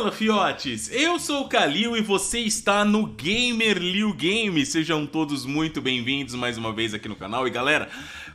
Fala, fiotes! Eu sou o Kalil e você está no Gamer Liu Game. Sejam todos muito bem-vindos mais uma vez aqui no canal. E galera,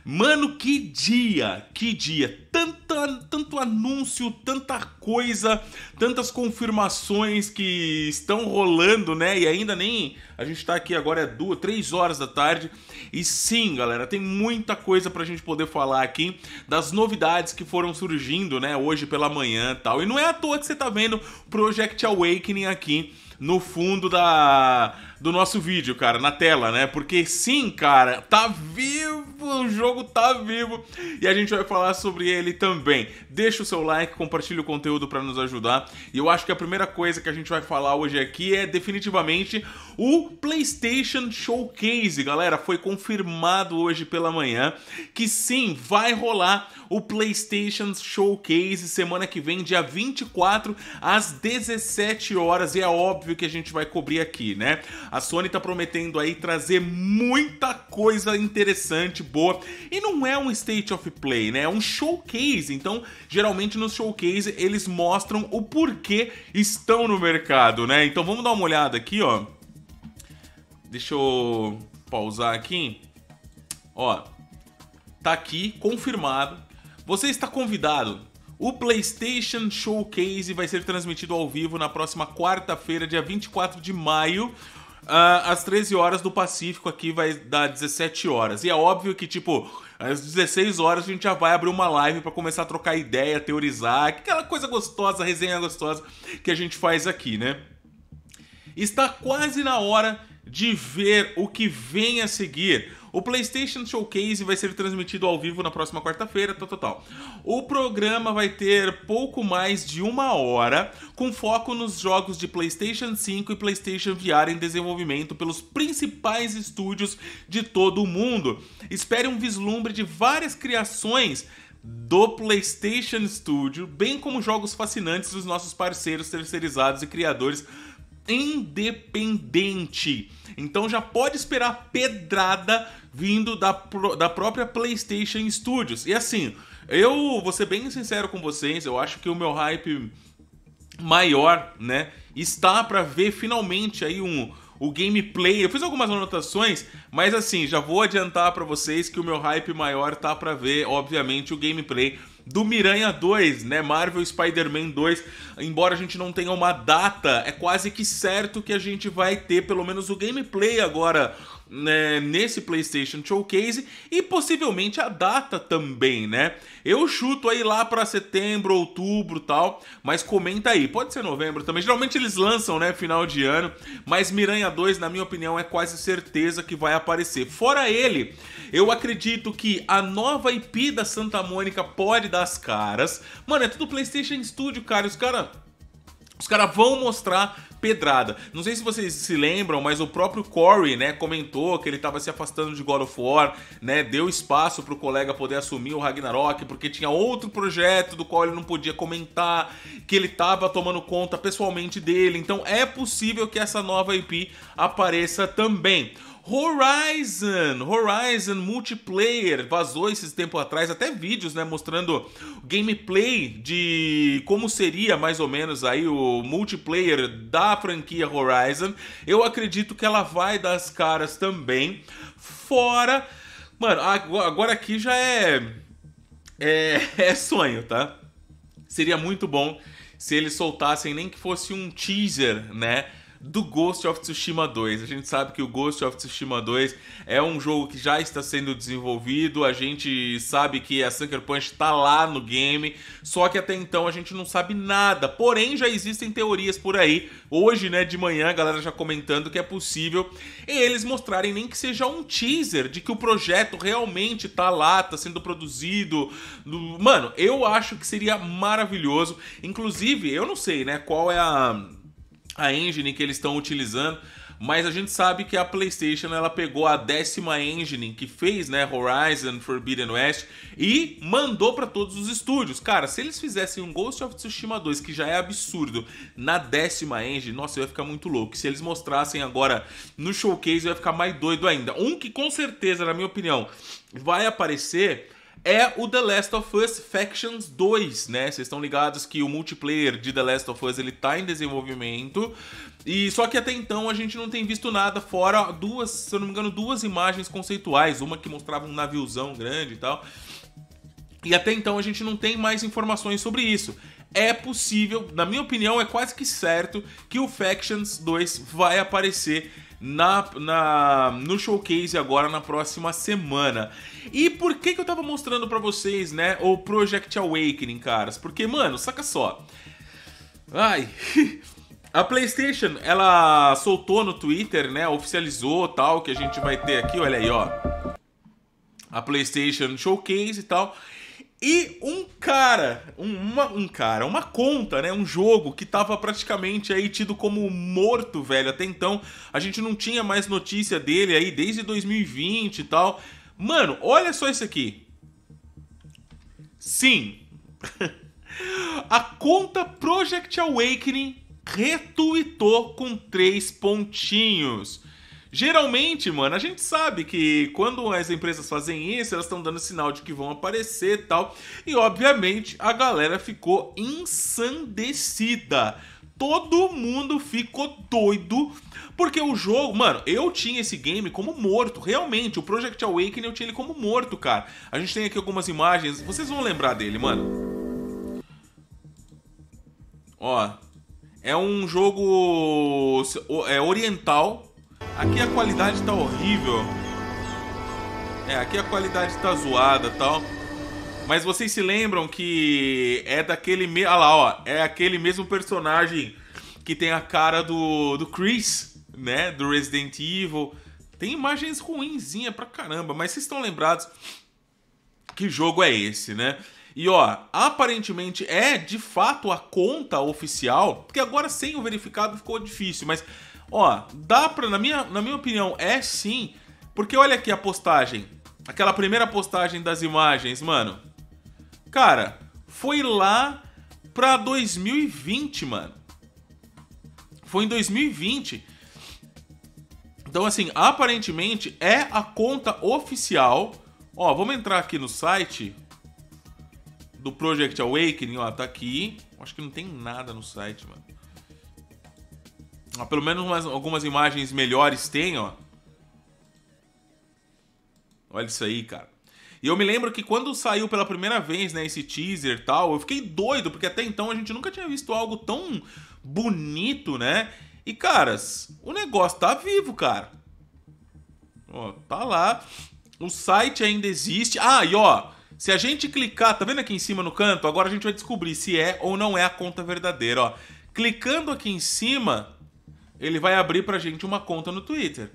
mano, que dia! Que dia! Tanto tanta, tanto anúncio, tanta coisa, tantas confirmações que estão rolando, né? E ainda nem. A gente tá aqui agora, é duas, três horas da tarde. E sim, galera, tem muita coisa pra gente poder falar aqui das novidades que foram surgindo, né? Hoje pela manhã e tal. E não é à toa que você tá vendo Project Awakening aqui no fundo da do nosso vídeo, cara, na tela, né? Porque sim, cara, tá vivo, o jogo tá vivo e a gente vai falar sobre ele também. Deixa o seu like, compartilha o conteúdo para nos ajudar. E eu acho que a primeira coisa que a gente vai falar hoje aqui é definitivamente o PlayStation Showcase, galera. Foi confirmado hoje pela manhã que sim, vai rolar o PlayStation Showcase semana que vem, dia 24 às 17 horas, e é óbvio que a gente vai cobrir aqui, né? A Sony tá prometendo aí trazer muita coisa interessante, boa. E não é um state of play, né? É um showcase. Então, geralmente nos showcase eles mostram o porquê estão no mercado, né? Então vamos dar uma olhada aqui, ó. Deixa eu pausar aqui. Ó, tá aqui confirmado. Você está convidado o PlayStation Showcase vai ser transmitido ao vivo na próxima quarta-feira, dia 24 de maio, ah, às 13 horas do Pacífico aqui vai dar 17 horas. E é óbvio que, tipo, às 16 horas a gente já vai abrir uma live para começar a trocar ideia, teorizar, aquela coisa gostosa, resenha gostosa que a gente faz aqui, né? Está quase na hora de ver o que vem a seguir. O PlayStation Showcase vai ser transmitido ao vivo na próxima quarta-feira, tal, tal, tal. O programa vai ter pouco mais de uma hora, com foco nos jogos de PlayStation 5 e PlayStation VR em desenvolvimento pelos principais estúdios de todo o mundo. Espere um vislumbre de várias criações do PlayStation Studio, bem como jogos fascinantes dos nossos parceiros terceirizados e criadores independente. Então já pode esperar pedrada vindo da, da própria PlayStation Studios. E assim, eu vou ser bem sincero com vocês, eu acho que o meu hype maior, né, está para ver finalmente aí um o gameplay. Eu fiz algumas anotações, mas assim, já vou adiantar para vocês que o meu hype maior tá para ver, obviamente, o gameplay do Miranha 2, né? Marvel Spider-Man 2. Embora a gente não tenha uma data, é quase que certo que a gente vai ter pelo menos o gameplay agora né, nesse PlayStation Showcase e possivelmente a data também, né? Eu chuto aí lá para setembro, outubro, tal, mas comenta aí. Pode ser novembro também. Geralmente eles lançam, né, final de ano, mas Miranha 2, na minha opinião, é quase certeza que vai aparecer. Fora ele, eu acredito que a nova IP da Santa Mônica pode dar as caras. Mano, é tudo PlayStation Studio, cara. Os caras os caras vão mostrar pedrada. Não sei se vocês se lembram, mas o próprio Corey, né, comentou que ele estava se afastando de God of War, né, deu espaço para o colega poder assumir o Ragnarok, porque tinha outro projeto do qual ele não podia comentar, que ele estava tomando conta pessoalmente dele. Então é possível que essa nova IP apareça também. Horizon, Horizon Multiplayer, vazou esses tempo atrás até vídeos, né, mostrando gameplay de como seria mais ou menos aí o multiplayer da franquia Horizon. Eu acredito que ela vai dar as caras também. Fora, mano, agora aqui já é é, é sonho, tá? Seria muito bom se eles soltassem nem que fosse um teaser, né? do Ghost of Tsushima 2. A gente sabe que o Ghost of Tsushima 2 é um jogo que já está sendo desenvolvido, a gente sabe que a Sucker Punch está lá no game, só que até então a gente não sabe nada. Porém, já existem teorias por aí. Hoje, né, de manhã, a galera já comentando que é possível eles mostrarem nem que seja um teaser de que o projeto realmente está lá, está sendo produzido. Mano, eu acho que seria maravilhoso. Inclusive, eu não sei, né, qual é a a engine que eles estão utilizando, mas a gente sabe que a PlayStation ela pegou a décima engine que fez, né, Horizon Forbidden West e mandou para todos os estúdios. Cara, se eles fizessem um Ghost of Tsushima 2 que já é absurdo na décima engine, nossa, eu ia ficar muito louco. Se eles mostrassem agora no showcase, eu ia ficar mais doido ainda. Um que com certeza, na minha opinião, vai aparecer é o The Last of Us Factions 2, né? Vocês estão ligados que o multiplayer de The Last of Us ele tá em desenvolvimento. E só que até então a gente não tem visto nada fora duas, se eu não me engano, duas imagens conceituais, uma que mostrava um naviozão grande e tal. E até então a gente não tem mais informações sobre isso. É possível, na minha opinião, é quase que certo que o Factions 2 vai aparecer na, na, no showcase agora na próxima semana. E por que, que eu tava mostrando para vocês, né, o Project Awakening, caras? Porque, mano, saca só. Ai. A PlayStation, ela soltou no Twitter, né, oficializou tal, que a gente vai ter aqui, olha aí, ó. A PlayStation Showcase e tal. E um cara, uma, um cara, uma conta, né? Um jogo que tava praticamente aí tido como morto, velho. Até então, a gente não tinha mais notícia dele aí desde 2020 e tal. Mano, olha só isso aqui. Sim. a conta Project Awakening retweetou com três pontinhos. Geralmente, mano, a gente sabe que quando as empresas fazem isso, elas estão dando sinal de que vão aparecer e tal. E obviamente a galera ficou ensandecida. Todo mundo ficou doido porque o jogo, mano, eu tinha esse game como morto, realmente. O Project Awakening eu tinha ele como morto, cara. A gente tem aqui algumas imagens, vocês vão lembrar dele, mano. Ó, é um jogo é oriental, Aqui a qualidade tá horrível. É, aqui a qualidade tá zoada tal. Mas vocês se lembram que é daquele mesmo. Olha lá, ó. É aquele mesmo personagem que tem a cara do, do Chris, né? Do Resident Evil. Tem imagens ruinzinha pra caramba, mas vocês estão lembrados que jogo é esse, né? E ó, aparentemente é de fato a conta oficial, porque agora sem o verificado ficou difícil, mas Ó, dá pra, na minha, na minha opinião, é sim, porque olha aqui a postagem. Aquela primeira postagem das imagens, mano. Cara, foi lá pra 2020, mano. Foi em 2020. Então, assim, aparentemente é a conta oficial. Ó, vamos entrar aqui no site do Project Awakening, ó, tá aqui. Acho que não tem nada no site, mano. Pelo menos umas, algumas imagens melhores tem, ó. Olha isso aí, cara. E eu me lembro que quando saiu pela primeira vez, né, esse teaser e tal, eu fiquei doido, porque até então a gente nunca tinha visto algo tão bonito, né? E, caras, o negócio tá vivo, cara. Ó, tá lá. O site ainda existe. Ah, e ó, se a gente clicar, tá vendo aqui em cima no canto? Agora a gente vai descobrir se é ou não é a conta verdadeira, ó. Clicando aqui em cima, ele vai abrir pra gente uma conta no Twitter.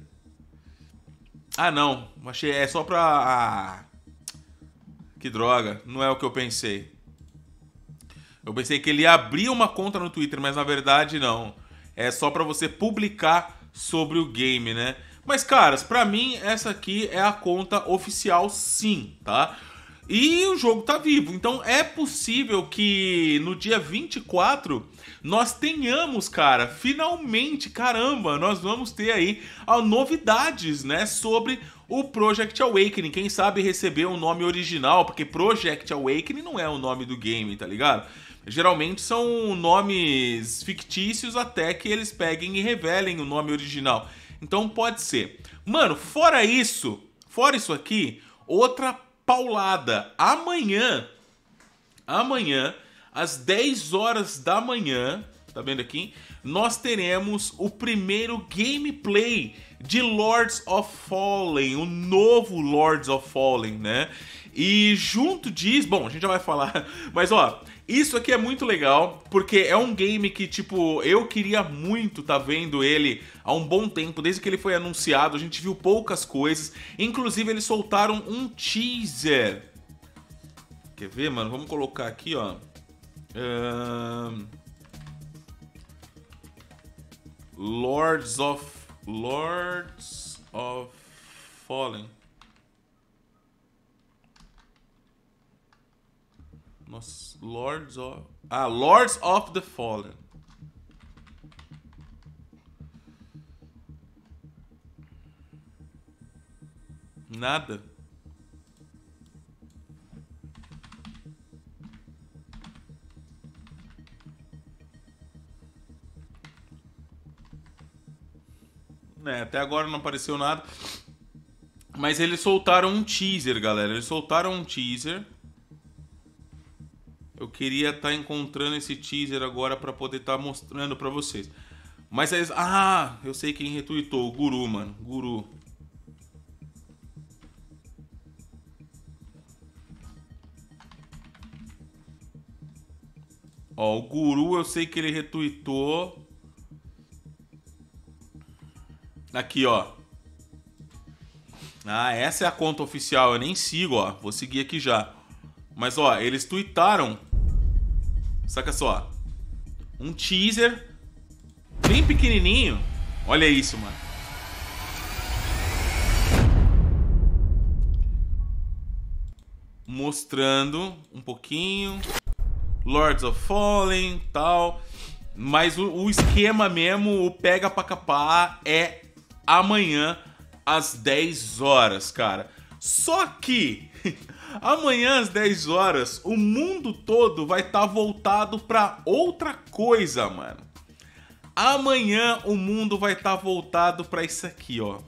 Ah, não. Achei. É só pra. Ah, que droga. Não é o que eu pensei. Eu pensei que ele abrir uma conta no Twitter, mas na verdade não. É só pra você publicar sobre o game, né? Mas, caras, pra mim, essa aqui é a conta oficial, sim, tá? E o jogo tá vivo. Então é possível que no dia 24 nós tenhamos, cara, finalmente, caramba, nós vamos ter aí novidades, né, sobre o Project Awakening. Quem sabe receber um nome original, porque Project Awakening não é o nome do game, tá ligado? Geralmente são nomes fictícios até que eles peguem e revelem o nome original. Então pode ser. Mano, fora isso, fora isso aqui, outra paulada. Amanhã, amanhã, às 10 horas da manhã, tá vendo aqui? Nós teremos o primeiro gameplay de Lords of Fallen, o novo Lords of Fallen, né? E junto disso, bom, a gente já vai falar, mas ó, isso aqui é muito legal, porque é um game que, tipo, eu queria muito tá vendo ele há um bom tempo, desde que ele foi anunciado, a gente viu poucas coisas. Inclusive, eles soltaram um teaser. Quer ver, mano? Vamos colocar aqui, ó. Um... Lords of... Lords of Fallen. Nossa, Lords of... Ah, Lords of the Fallen. Nada. É, até agora não apareceu nada. Mas eles soltaram um teaser, galera. Eles soltaram um teaser queria estar tá encontrando esse teaser agora para poder estar tá mostrando para vocês. Mas aí, ah, eu sei quem retweetou, o Guru, mano, Guru. Ó, o Guru, eu sei que ele retweetou. Aqui, ó. Ah, essa é a conta oficial, eu nem sigo, ó. Vou seguir aqui já. Mas ó, eles tweetaram Saca só. Um teaser bem pequenininho. Olha isso, mano. Mostrando um pouquinho. Lords of Fallen, tal. Mas o, o esquema mesmo, o pega pra capar é amanhã às 10 horas, cara. Só que Amanhã às 10 horas, o mundo todo vai estar tá voltado para outra coisa, mano. Amanhã o mundo vai estar tá voltado para isso aqui, ó.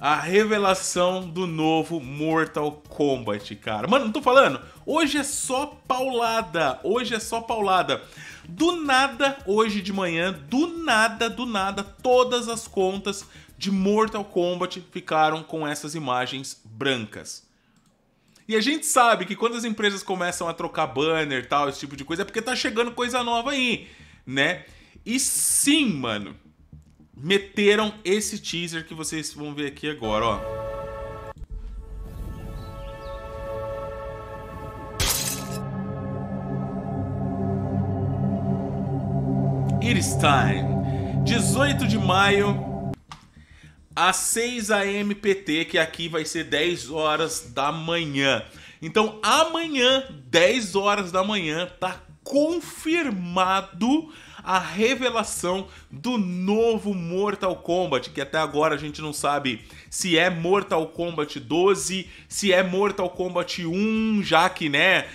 A revelação do novo Mortal Kombat, cara. Mano, não tô falando. Hoje é só paulada. Hoje é só paulada. Do nada, hoje de manhã, do nada, do nada, todas as contas de Mortal Kombat ficaram com essas imagens brancas. E a gente sabe que quando as empresas começam a trocar banner tal, esse tipo de coisa, é porque tá chegando coisa nova aí, né? E sim, mano, meteram esse teaser que vocês vão ver aqui agora, ó. It is time. 18 de maio às 6 a.m. PT, que aqui vai ser 10 horas da manhã. Então, amanhã, 10 horas da manhã, tá confirmado a revelação do novo Mortal Kombat, que até agora a gente não sabe se é Mortal Kombat 12, se é Mortal Kombat 1, já que, né,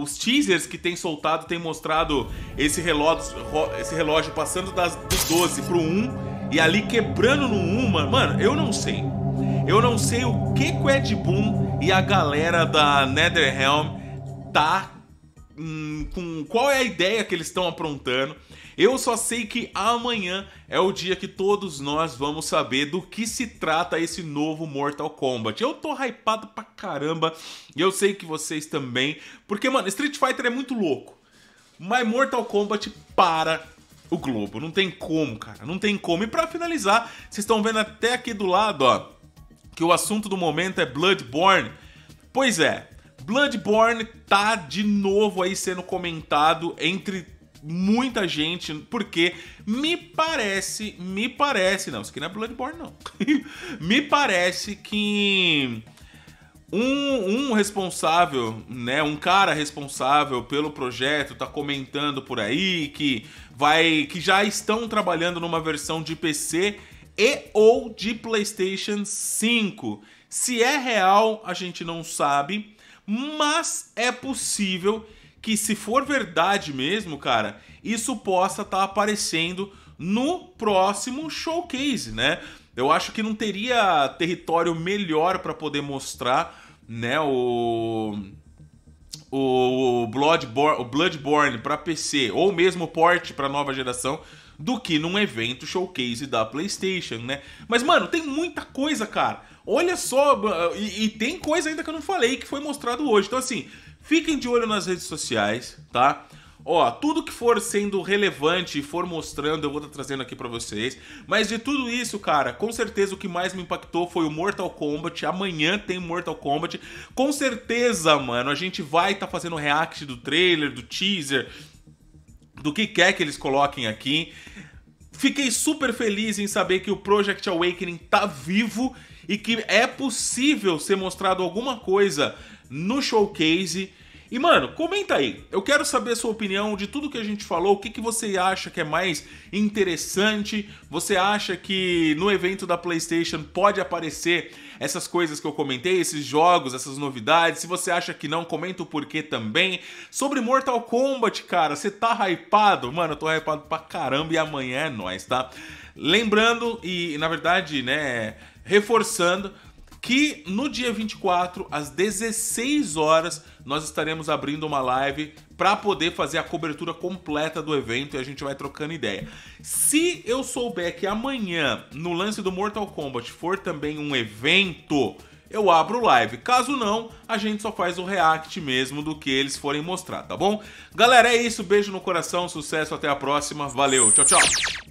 os teasers que tem soltado tem mostrado esse relógio, esse relógio passando das, do 12 pro 1 e ali quebrando no uma, mano, eu não sei. Eu não sei o que que o Ed Boon e a galera da Netherrealm tá hum, com qual é a ideia que eles estão aprontando. Eu só sei que amanhã é o dia que todos nós vamos saber do que se trata esse novo Mortal Kombat. Eu tô hypado pra caramba e eu sei que vocês também, porque mano, Street Fighter é muito louco. Mas Mortal Kombat para o Globo. Não tem como, cara. Não tem como. E para finalizar, vocês estão vendo até aqui do lado, ó, que o assunto do momento é Bloodborne. Pois é, Bloodborne tá de novo aí sendo comentado entre muita gente, porque me parece, me parece, não, isso aqui não é Bloodborne não. me parece que um, um responsável, né, um cara responsável pelo projeto tá comentando por aí que vai que já estão trabalhando numa versão de PC e ou de PlayStation 5. Se é real, a gente não sabe, mas é possível que se for verdade mesmo, cara, isso possa estar tá aparecendo no próximo showcase, né? Eu acho que não teria território melhor para poder mostrar, né, o o Bloodborne, o Bloodborne para PC ou mesmo o port para nova geração do que num evento showcase da PlayStation, né? Mas mano, tem muita coisa, cara. Olha só, e, e tem coisa ainda que eu não falei que foi mostrado hoje. Então assim, fiquem de olho nas redes sociais, tá? Ó, tudo que for sendo relevante e for mostrando, eu vou estar tá trazendo aqui para vocês. Mas de tudo isso, cara, com certeza o que mais me impactou foi o Mortal Kombat. Amanhã tem Mortal Kombat. Com certeza, mano, a gente vai estar tá fazendo react do trailer, do teaser, do que quer que eles coloquem aqui. Fiquei super feliz em saber que o Project Awakening tá vivo e que é possível ser mostrado alguma coisa no showcase e, mano, comenta aí. Eu quero saber a sua opinião de tudo que a gente falou. O que, que você acha que é mais interessante? Você acha que no evento da PlayStation pode aparecer essas coisas que eu comentei, esses jogos, essas novidades? Se você acha que não, comenta o porquê também. Sobre Mortal Kombat, cara, você tá hypado? Mano, eu tô hypado pra caramba e amanhã é nóis, tá? Lembrando, e na verdade, né, reforçando que no dia 24, às 16 horas, nós estaremos abrindo uma live para poder fazer a cobertura completa do evento e a gente vai trocando ideia. Se eu souber que amanhã, no lance do Mortal Kombat, for também um evento, eu abro live. Caso não, a gente só faz o react mesmo do que eles forem mostrar, tá bom? Galera, é isso. Beijo no coração, sucesso, até a próxima. Valeu, tchau, tchau.